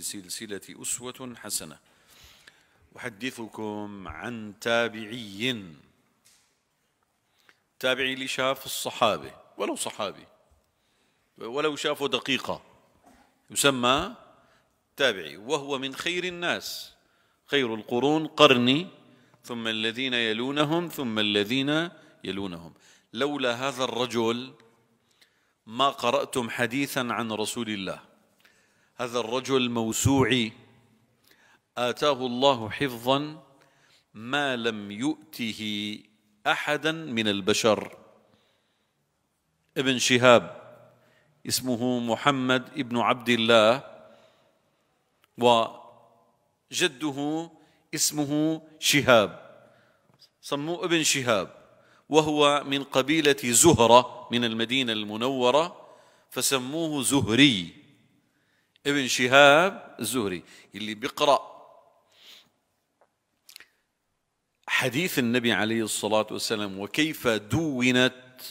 في سلسلة أسوة حسنة أحدثكم عن تابعي تابعي اللي شاف الصحابة ولو صحابي ولو شافه دقيقة يسمى تابعي وهو من خير الناس خير القرون قرني ثم الذين يلونهم ثم الذين يلونهم لولا هذا الرجل ما قرأتم حديثا عن رسول الله هذا الرجل الموسوعي آتاه الله حفظا ما لم يؤته أحدا من البشر ابن شهاب اسمه محمد ابن عبد الله وجده اسمه شهاب سموه ابن شهاب وهو من قبيلة زهرة من المدينة المنورة فسموه زهري ابن شهاب الزهري اللي بيقرأ حديث النبي عليه الصلاة والسلام وكيف دونت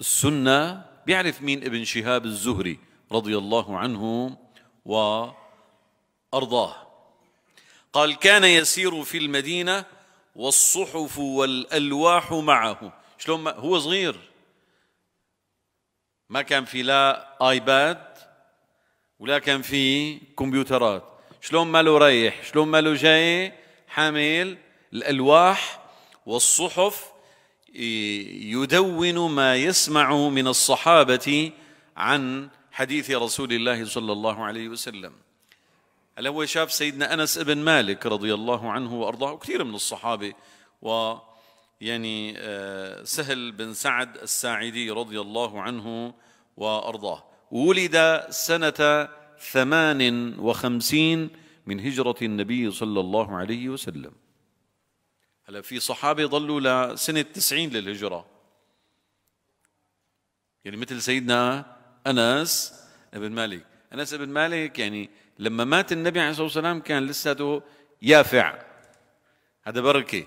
السنة بيعرف مين ابن شهاب الزهري رضي الله عنه وأرضاه قال كان يسير في المدينة والصحف والألواح معه شلون هو صغير ما كان في لا آيباد ولا كان في كمبيوترات شلون ماله رايح شلون ماله جاي حامل الألواح والصحف يدون ما يسمع من الصحابة عن حديث رسول الله صلى الله عليه وسلم هلا هو شاف سيدنا أنس بن مالك رضي الله عنه وأرضاه وكثير من الصحابة و يعني آه، سهل بن سعد الساعدي رضي الله عنه وأرضاه ولد سنة ثمان وخمسين من هجرة النبي صلى الله عليه وسلم هلا في صحابة ضلوا لسنة تسعين للهجرة يعني مثل سيدنا أنس بن مالك أنس بن مالك يعني لما مات النبي عليه الصلاة والسلام كان لساته يافع هذا بركة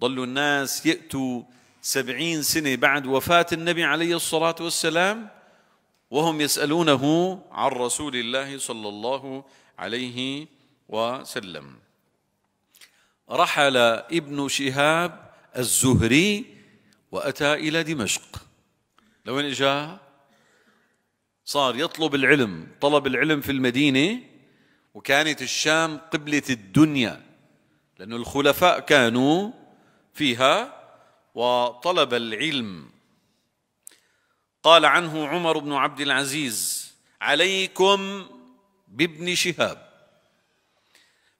ضلوا الناس يأتوا سبعين سنة بعد وفاة النبي عليه الصلاة والسلام وهم يسألونه عن رسول الله صلى الله عليه وسلم رحل ابن شهاب الزهري وأتى إلى دمشق لوين إجا صار يطلب العلم طلب العلم في المدينة وكانت الشام قبلة الدنيا لأن الخلفاء كانوا فيها وطلب العلم قال عنه عمر بن عبد العزيز عليكم بابن شهاب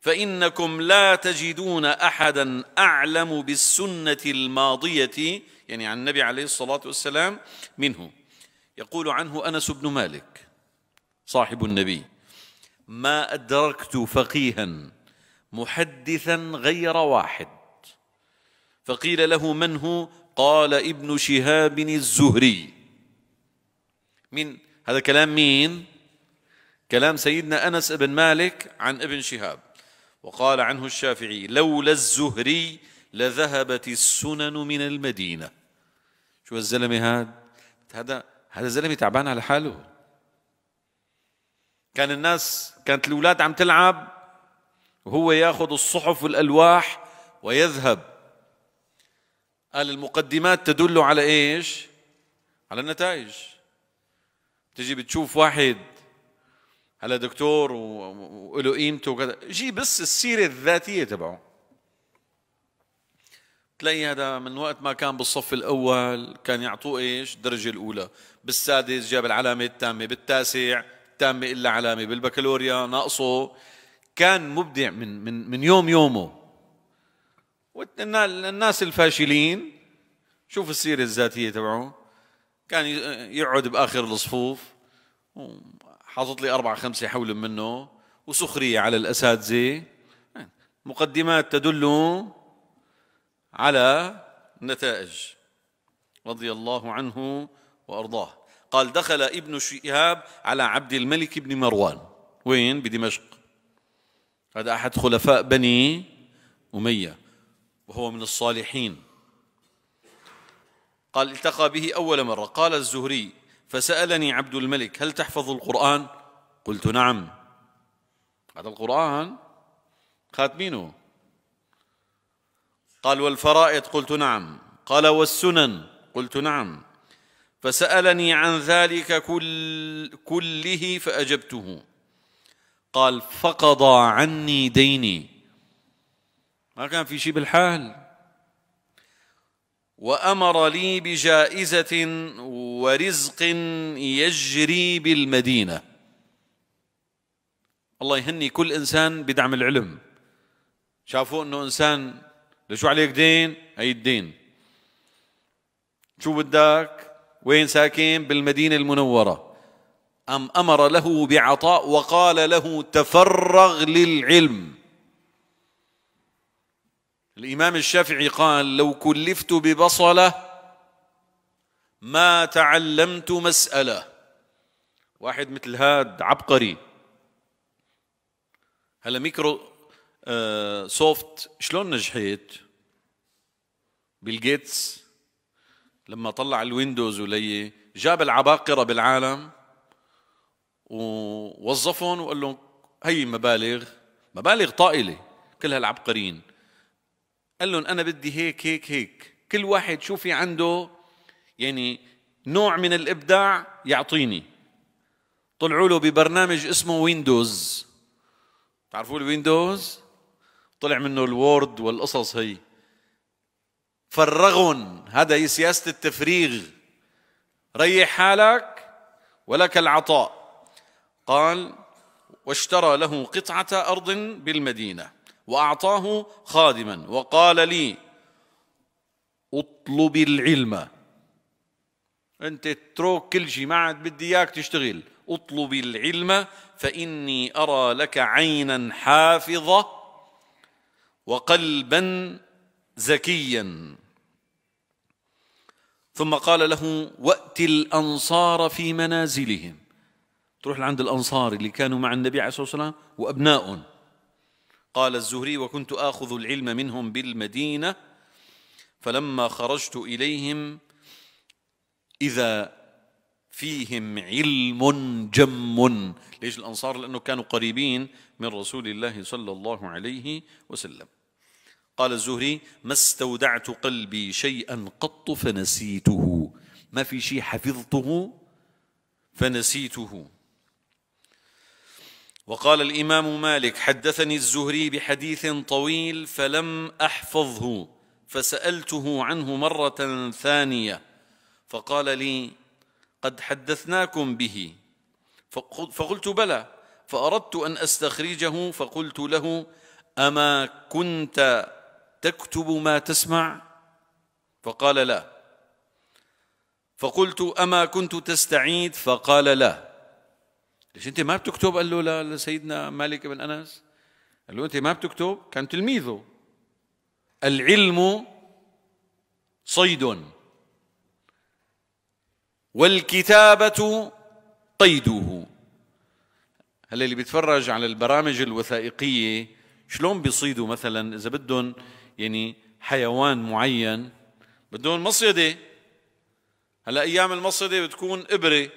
فانكم لا تجدون احدا اعلم بالسنه الماضيه يعني عن النبي عليه الصلاه والسلام منه يقول عنه انس بن مالك صاحب النبي ما ادركت فقيها محدثا غير واحد فقيل له من هو قال ابن شهاب الزهري مين هذا كلام مين كلام سيدنا أنس بن مالك عن ابن شهاب وقال عنه الشافعي لولا الزهري لذهبت السنن من المدينة شو الزلمة هاد هذا هذا زلمة تعبان على حاله كان الناس كانت الأولاد عم تلعب وهو ياخذ الصحف والألواح ويذهب قال المقدمات تدل على إيش على النتائج تجي بتشوف واحد هلا دكتور وله قيمته وكذا جي بس السيره الذاتيه تبعه تلاقي هذا من وقت ما كان بالصف الاول كان يعطوه ايش الدرجه الاولى بالسادس جاب العلامه التامه بالتاسع تامه الا علامه بالبكالوريا ناقصه كان مبدع من من من يوم يومه والناس الفاشلين شوف السيره الذاتيه تبعه كان يقعد باخر الصفوف وحاطط لي اربع خمسه حول منه وسخريه على الاساتذه مقدمات تدل على النتائج رضي الله عنه وارضاه قال دخل ابن شهاب على عبد الملك بن مروان وين بدمشق هذا احد خلفاء بني اميه وهو من الصالحين قال التقى به أول مرة قال الزهري فسألني عبد الملك هل تحفظ القرآن قلت نعم هذا القرآن خاتمينه قال والفرائض قلت نعم قال والسنن قلت نعم فسألني عن ذلك كل كله فأجبته قال فقضى عني ديني ما كان في شيء بالحال وامر لي بجائزه ورزق يجري بالمدينه الله يهني كل انسان بدعم العلم شافوا انه انسان لشو عليك دين هي الدين شو بدك وين ساكن بالمدينه المنوره ام امر له بعطاء وقال له تفرغ للعلم الإمام الشافعي قال لو كلفت ببصلة ما تعلمت مسألة واحد مثل هاد عبقري هلا ميكرو آه سوفت شلون نجحت بيل جيتس لما طلع الويندوز ولي جاب العباقرة بالعالم ووظفهم وقال لهم هي مبالغ مبالغ طائلة كل هالعبقريين قال لهم أنا بدي هيك هيك هيك كل واحد شو في عنده يعني نوع من الإبداع يعطيني طلعوا له ببرنامج اسمه ويندوز تعرفوا الويندوز طلع منه الوورد والقصص هي فرغن هذا هي سياسة التفريغ ريح حالك ولك العطاء قال واشترى له قطعة أرض بالمدينة وأعطاه خادما وقال لي اطلب العلم أنت اترك كل شيء ما عاد بدي إياك تشتغل اطلب العلم فإني أرى لك عينا حافظة وقلبا زكيا ثم قال له وأت الأنصار في منازلهم تروح لعند الأنصار اللي كانوا مع النبي عليه الصلاة والسلام وأبنائهم قال الزهري وكنت آخذ العلم منهم بالمدينة فلما خرجت إليهم إذا فيهم علم جم ليش الأنصار لأنه كانوا قريبين من رسول الله صلى الله عليه وسلم قال الزهري ما استودعت قلبي شيئا قط فنسيته ما في شيء حفظته فنسيته وقال الامام مالك حدثني الزهري بحديث طويل فلم احفظه فسالته عنه مره ثانيه فقال لي قد حدثناكم به فقلت بلى فاردت ان استخرجه فقلت له اما كنت تكتب ما تسمع فقال لا فقلت اما كنت تستعيد فقال لا ليش انت ما بتكتب قال له لسيدنا مالك بن انس قال له انت ما بتكتب كان تلميذه العلم صيد والكتابه قيده هلا اللي بيتفرج على البرامج الوثائقيه شلون بيصيدوا مثلا اذا بدهم يعني حيوان معين بدهم مصيده هلا ايام المصيده بتكون ابره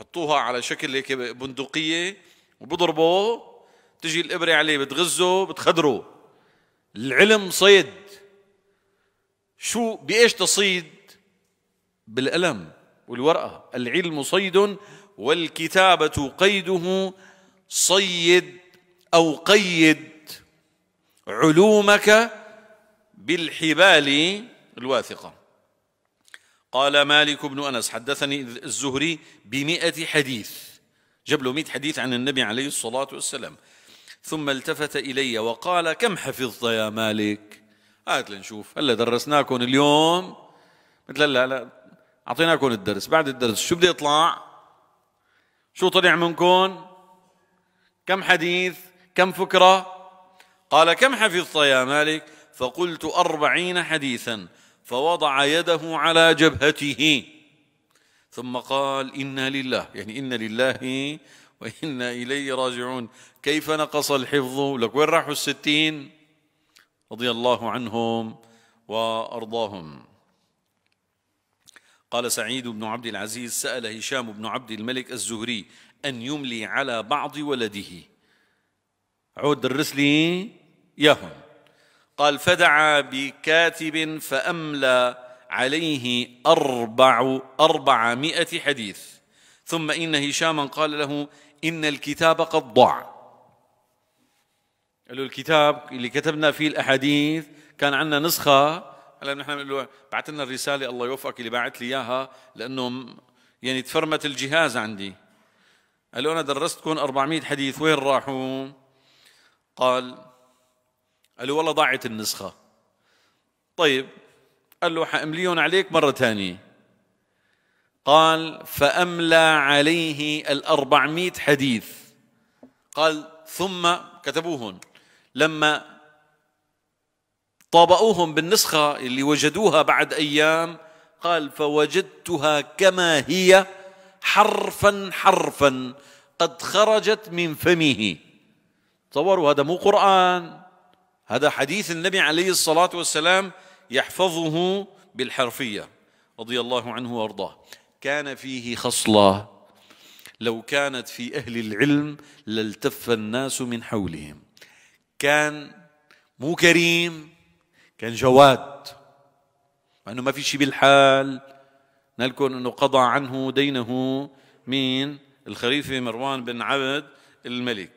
حطوها على شكل هيك بندقيه وبضربه تجي الابره عليه بتغزه بتخدره العلم صيد شو بايش تصيد بالقلم والورقه العلم صيد والكتابه قيده صيد او قيد علومك بالحبال الواثقه قال مالك بن أنس حدثني الزهري بمئة حديث جاب له مئة حديث عن النبي عليه الصلاة والسلام ثم التفت إلي وقال كم حفظت يا مالك هات لنشوف هلا درسناكم اليوم مثل لا لا أعطيناكم الدرس بعد الدرس شو بدي يطلع شو طلع منكم كم حديث كم فكرة قال كم حفظت يا مالك فقلت أربعين حديثا فوضع يده على جبهته ثم قال انا لله يعني انا لله وانا اليه راجعون كيف نقص الحفظ لك وين راحوا الستين رضي الله عنهم وارضاهم قال سعيد بن عبد العزيز سال هشام بن عبد الملك الزهري ان يملي على بعض ولده عود درس لي اياهم قال فدعا بكاتب فأملى عليه أربع أربعمائة حديث ثم إن هشاما قال له إن الكتاب قد ضاع قال له الكتاب اللي كتبنا فيه الأحاديث كان عندنا نسخة هلا نحن بنقول له بعت لنا الرسالة الله يوفقك اللي بعت لي إياها لأنه يعني تفرمت الجهاز عندي قال له أنا درستكم 400 حديث وين راحوا؟ قال قال له والله ضاعت النسخة طيب قال له حأمليهم عليك مرة ثانية قال فأملى عليه الأربعمائة حديث قال ثم كتبوهن لما طابقوهم بالنسخة اللي وجدوها بعد أيام قال فوجدتها كما هي حرفا حرفا قد خرجت من فمه تصوروا هذا مو قرآن هذا حديث النبي عليه الصلاة والسلام يحفظه بالحرفية رضي الله عنه وارضاه كان فيه خصلة لو كانت في أهل العلم لالتف الناس من حولهم كان مو كريم كان جواد مع أنه ما في شيء بالحال نلكن أنه قضى عنه دينه مين الخليفة مروان بن عبد الملك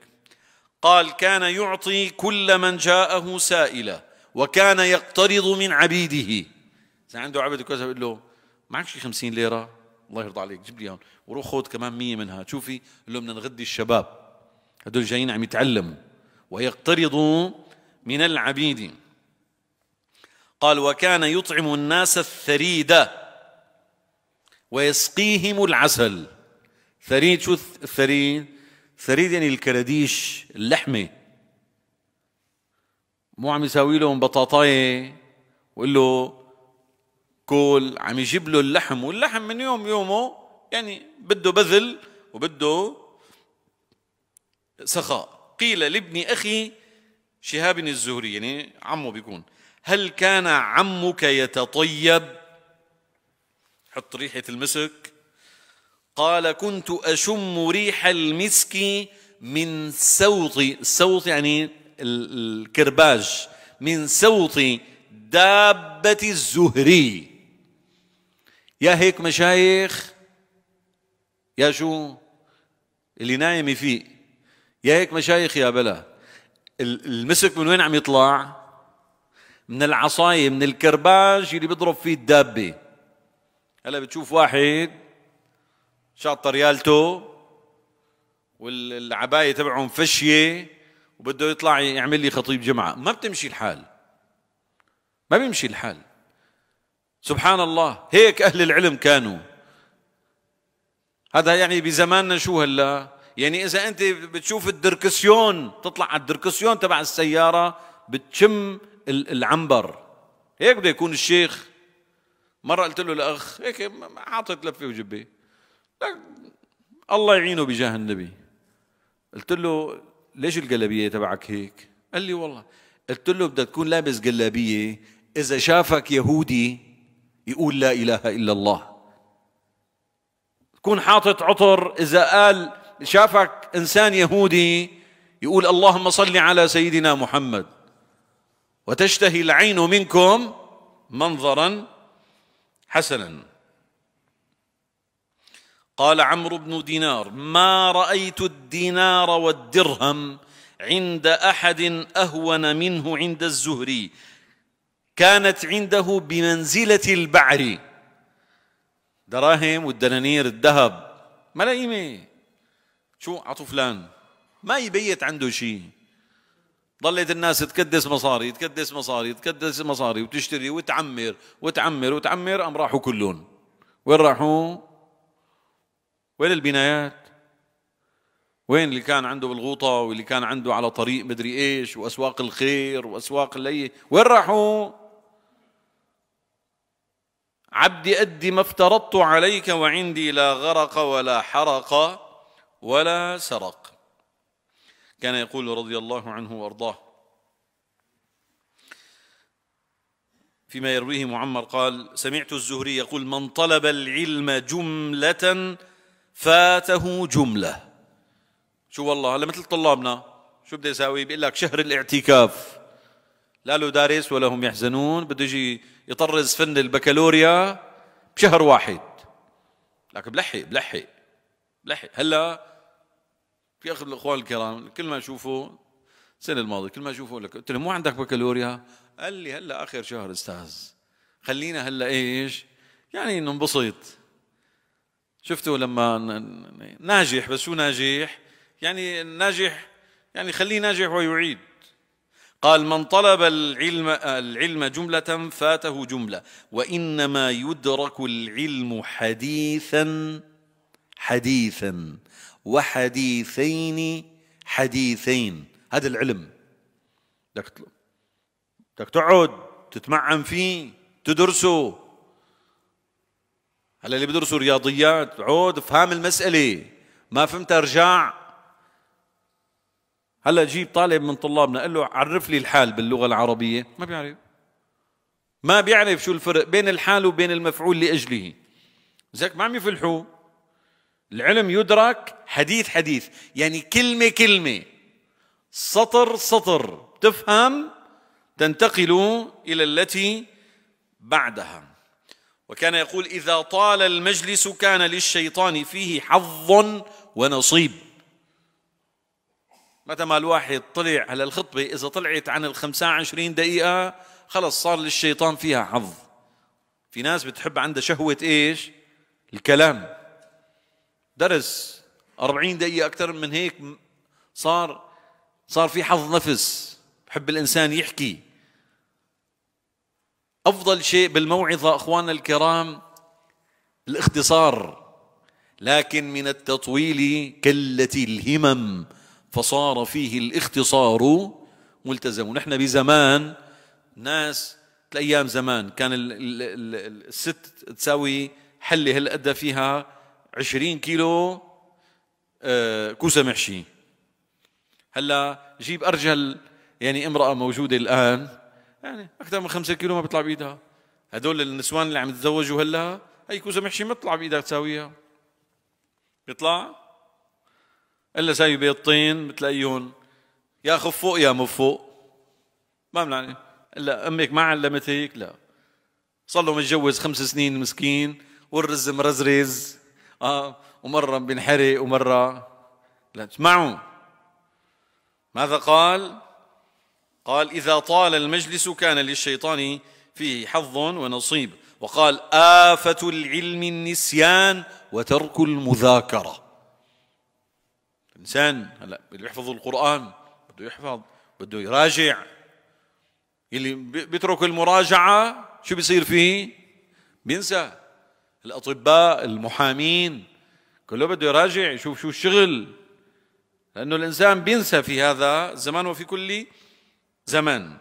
قال كان يعطي كل من جاءه سائلا وكان يقترض من عبيده إذا عنده عبد كذا بيقول له معك شي 50 ليره الله يرضى عليك جيب لي اياهم وروح خذ كمان 100 منها شوفي قول له بدنا نغذي الشباب هدول جايين عم يتعلموا ويقترضوا من العبيد قال وكان يطعم الناس الثريد ويسقيهم العسل ثريد شو الثريد ثريد يعني الكراديش اللحمه مو عم يساوي لهم بطاطاي ويقول له كول عم يجيب له اللحم واللحم من يوم يومه يعني بده بذل وبده سخاء قيل لابن أخي شهاب الزهري يعني عمه بيكون هل كان عمك يتطيب حط ريحة المسك قال كنت أشم ريح المسك من سوط سوط يعني الكرباج من سوط دابة الزهري يا هيك مشايخ يا شو اللي نايم فيه يا هيك مشايخ يا بلا المسك من وين عم يطلع من العصاية من الكرباج اللي بيضرب فيه الدابة هلا بتشوف واحد شاطر ريالته والعباية تبعهم فشية وبده يطلع يعمل لي خطيب جمعة ما بتمشي الحال ما بيمشي الحال سبحان الله هيك أهل العلم كانوا هذا يعني بزماننا شو هلا يعني إذا أنت بتشوف الدركسيون تطلع على الدركسيون تبع السيارة بتشم العنبر هيك بده يكون الشيخ مرة قلت له لأخ هيك عاطت لفة وجبة الله يعينه بجاه النبي قلت له ليش الجلابيه تبعك هيك؟ قال لي والله قلت له بدك تكون لابس جلابيه اذا شافك يهودي يقول لا اله الا الله تكون حاطط عطر اذا قال شافك انسان يهودي يقول اللهم صل على سيدنا محمد وتشتهي العين منكم منظرا حسنا قال عمرو بن دينار ما رايت الدينار والدرهم عند احد اهون منه عند الزهري كانت عنده بمنزله البعر دراهم والدنانير الذهب ما شو عطوا فلان ما يبيت عنده شيء ضلت الناس تكدس مصاري تكدس مصاري تكدس مصاري وتشتري وتعمر وتعمر وتعمر, وتعمر. أم راحوا كلهم وين راحوا وين البنايات وين اللي كان عنده بالغوطة واللي كان عنده على طريق مدري إيش وأسواق الخير وأسواق اللي وين راحوا عبدي أدي ما افترضت عليك وعندي لا غرق ولا حرق ولا سرق كان يقول رضي الله عنه وأرضاه فيما يرويه معمر قال سمعت الزهري يقول من طلب العلم جملة فاته جملة شو والله هلا مثل طلابنا شو بده يساوي بيقول لك شهر الاعتكاف لا له دارس ولا هم يحزنون بده يجي يطرز فن البكالوريا بشهر واحد لكن بلحق بلحق بلحق هلا في اخر الاخوان الكرام كل ما اشوفه السنه الماضيه كل ما اشوفه لك قلت له مو عندك بكالوريا قال لي هلا اخر شهر استاذ خلينا هلا ايش يعني ننبسط شفتوا لما ناجح بس شو ناجح يعني ناجح يعني خليه ناجح ويعيد قال من طلب العلم العلم جملة فاته جملة وإنما يدرك العلم حديثا حديثا وحديثين حديثين هذا العلم بدك تقعد تتمعن فيه تدرسه هلا اللي بدرسوا رياضيات عود افهم المسألة ما فهمت ارجع هلا جيب طالب من طلابنا قال له عرف لي الحال باللغة العربية ما بيعرف ما بيعرف شو الفرق بين الحال وبين المفعول لأجله زك ما عم يفلحوا العلم يدرك حديث حديث يعني كلمة كلمة سطر سطر تفهم تنتقل إلى التي بعدها وكان يقول إذا طال المجلس كان للشيطان فيه حظ ونصيب متى ما الواحد طلع على الخطبة إذا طلعت عن الخمسة عشرين دقيقة خلص صار للشيطان فيها حظ في ناس بتحب عندها شهوة إيش الكلام درس أربعين دقيقة أكثر من هيك صار صار في حظ نفس بحب الإنسان يحكي افضل شيء بالموعظه اخواننا الكرام الاختصار لكن من التطويل كلت الهمم فصار فيه الاختصار ملتزم ونحن بزمان ناس الايام زمان كان الست تساوي حله هالقد فيها 20 كيلو آه، كوسه محشي هلا جيب ارجل يعني امراه موجوده الان يعني اكثر من خمسة كيلو ما بيطلع بايدها هدول النسوان اللي عم يتزوجوا هلا هي كوزة محشي ما بتطلع بايدها تساويها بيطلع الا ساوي بيضتين بتلاقيهم يا خف فوق يا مف فوق ما بنعني الا امك ما علمت هيك لا صار له متجوز خمس سنين مسكين والرز مرزرز اه ومره بينحرق ومره لا اسمعوا ماذا قال قال إذا طال المجلس كان للشيطان فيه حظ ونصيب وقال آفة العلم النسيان وترك المذاكرة الإنسان هلا يحفظ القرآن بده يحفظ بده يراجع اللي بيترك المراجعة شو بيصير فيه بينسى الأطباء المحامين كله بده يراجع يشوف شو الشغل لأنه الإنسان بينسى في هذا الزمان وفي كل زمان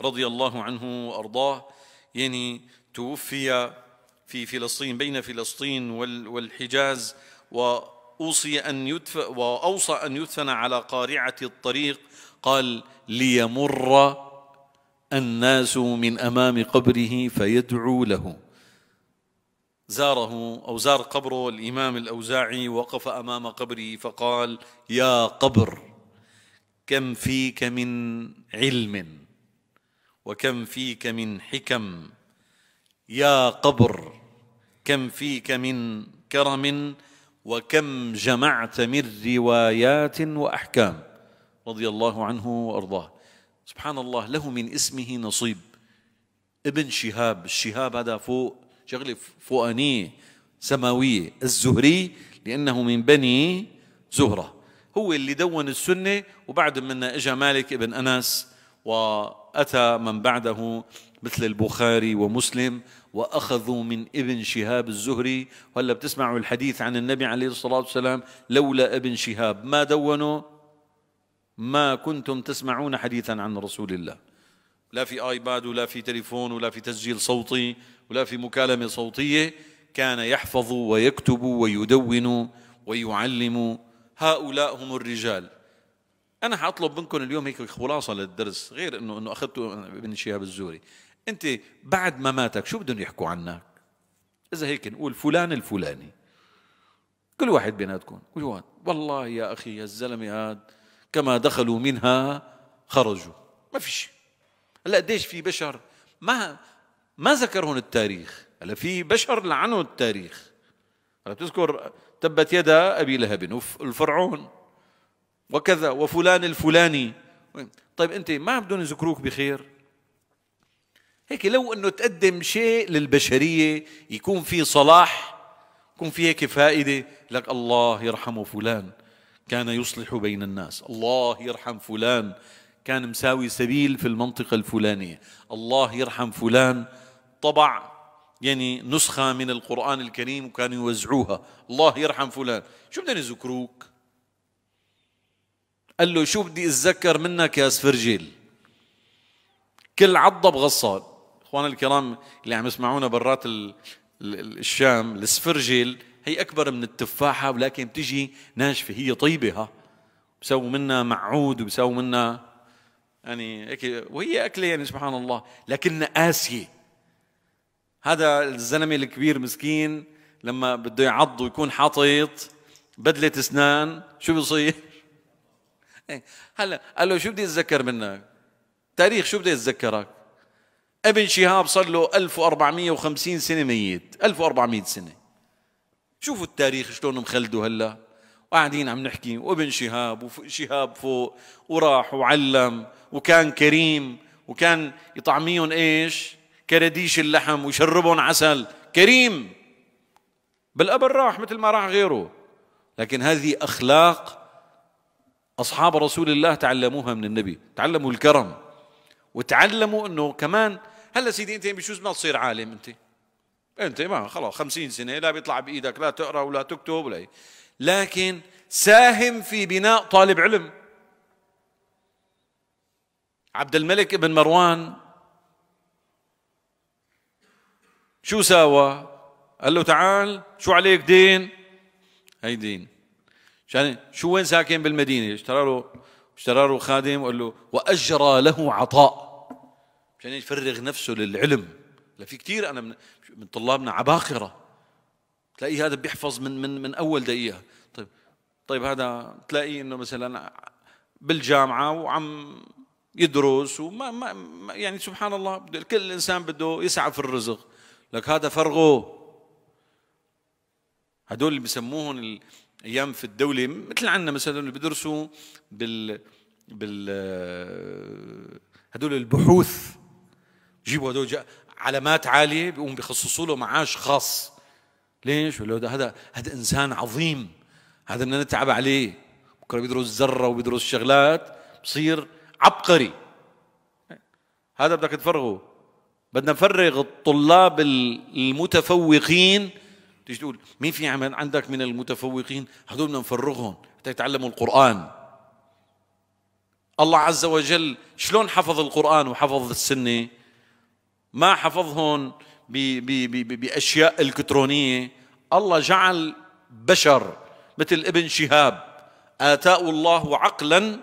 رضي الله عنه وأرضاه يعني توفي في فلسطين بين فلسطين والحجاز وأوصي أن يدفن وأوصى أن يدفن على قارعة الطريق قال ليمر الناس من أمام قبره فيدعو له زاره أو زار قبره الإمام الأوزاعي وقف أمام قبره فقال يا قبر كم فيك من علم وكم فيك من حكم يا قبر كم فيك من كرم وكم جمعت من روايات واحكام رضي الله عنه وارضاه سبحان الله له من اسمه نصيب ابن شهاب الشهاب هذا فوق شغله فوقانيه سماويه الزهري لانه من بني زهره هو اللي دون السنة وبعد منا إجا مالك ابن أنس وأتى من بعده مثل البخاري ومسلم وأخذوا من ابن شهاب الزهري وهلا بتسمعوا الحديث عن النبي عليه الصلاة والسلام لولا ابن شهاب ما دونوا ما كنتم تسمعون حديثا عن رسول الله لا في آيباد ولا في تليفون ولا في تسجيل صوتي ولا في مكالمة صوتية كان يحفظ ويكتب ويدون ويعلم هؤلاء هم الرجال انا حاطلب منكم اليوم هيك خلاصه للدرس غير انه انه اخذته ابن شهاب الزوري انت بعد ما ماتك شو بدهم يحكوا عنك اذا هيك نقول فلان الفلاني كل واحد بيناتكم وجوان والله يا اخي يا الزلمه هاد كما دخلوا منها خرجوا ما فيش هلا قديش في بشر ما ما ذكرهم التاريخ هلا في بشر لعنوا التاريخ هلا بتذكر تبت يدا أبي لهب والفرعون وكذا وفلان الفلاني طيب أنت ما بدهم يذكروك بخير هيك لو أنه تقدم شيء للبشرية يكون في صلاح يكون في هيك فائدة لك الله يرحمه فلان كان يصلح بين الناس الله يرحم فلان كان مساوي سبيل في المنطقة الفلانية الله يرحم فلان طبع يعني نسخة من القرآن الكريم وكانوا يوزعوها الله يرحم فلان شو بدهم يذكروك قال له شو بدي اتذكر منك يا سفرجيل كل عضة بغصان اخوانا الكرام اللي عم يسمعونا برات الشام السفرجيل هي اكبر من التفاحة ولكن بتجي ناشفة هي طيبة ها بسوا منها معود وبسوا منها يعني هيك وهي اكله يعني سبحان الله لكنها قاسيه هذا الزلمه الكبير مسكين لما بده يعض ويكون حاطط بدله اسنان شو بيصير؟ إيه، هلا قال له شو بدي اتذكر منك؟ تاريخ شو بدي اتذكرك؟ ابن شهاب صار له 1450 سنه ميت 1400 سنه شوفوا التاريخ شلون مخلده هلا وقاعدين عم نحكي وابن شهاب وشهاب فوق وراح وعلم وكان كريم وكان يطعميهم ايش كرديش اللحم ويشربهم عسل كريم بالأبر راح مثل ما راح غيره لكن هذه أخلاق أصحاب رسول الله تعلموها من النبي تعلموا الكرم وتعلموا أنه كمان هلا سيدي أنت بشوز ما تصير عالم أنت أنت ما خلاص خمسين سنة لا بيطلع بإيدك لا تقرأ ولا تكتب ولا لكن ساهم في بناء طالب علم عبد الملك بن مروان شو ساوى قال له تعال شو عليك دين هي دين مشان شو وين ساكن بالمدينه اشترى له اشترى له خادم وقال له واجرى له عطاء مشان يفرغ نفسه للعلم لا في كثير انا من, من طلابنا عباقره تلاقي هذا بيحفظ من من من اول دقيقه طيب طيب هذا تلاقيه انه مثلا بالجامعه وعم يدرس وما ما يعني سبحان الله كل انسان بده يسعى في الرزق لك هذا فرغه هدول اللي بسموهم ايام في الدوله مثل عندنا مثلا اللي بيدرسوا بال بال هدول البحوث جيبوا هدول علامات عاليه بيقوموا بيخصصوا له معاش خاص ليش؟ ولا هذا هذا انسان عظيم هذا بدنا نتعب عليه بكره بيدرس ذره وبيدرس شغلات بصير عبقري هذا بدك تفرغه بدنا نفرغ الطلاب المتفوقين تيجي تقول مين في عندك من المتفوقين هذول بدنا نفرغهم حتى يتعلموا القرآن الله عز وجل شلون حفظ القرآن وحفظ السنة ما حفظهم بأشياء إلكترونية الله جعل بشر مثل ابن شهاب آتاه الله عقلا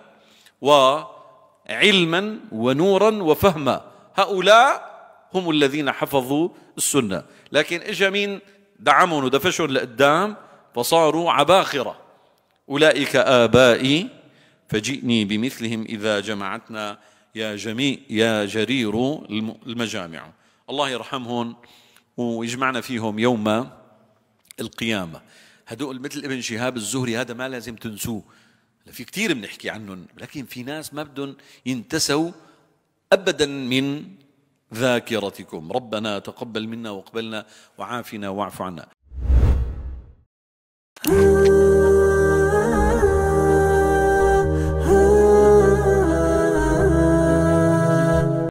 وعلما ونورا وفهما هؤلاء هم الذين حفظوا السنة لكن إجا مين دعمهم ودفشهم لقدام فصاروا عباخرة أولئك آبائي فجئني بمثلهم إذا جمعتنا يا جميع يا جرير المجامع الله يرحمهم ويجمعنا فيهم يوم القيامة هدول مثل ابن شهاب الزهري هذا ما لازم تنسوه في كثير بنحكي عنهم لكن في ناس ما بدهم ينتسوا أبدا من ذاكرتكم ربنا تقبل منا وقبلنا وعافنا واعف عنا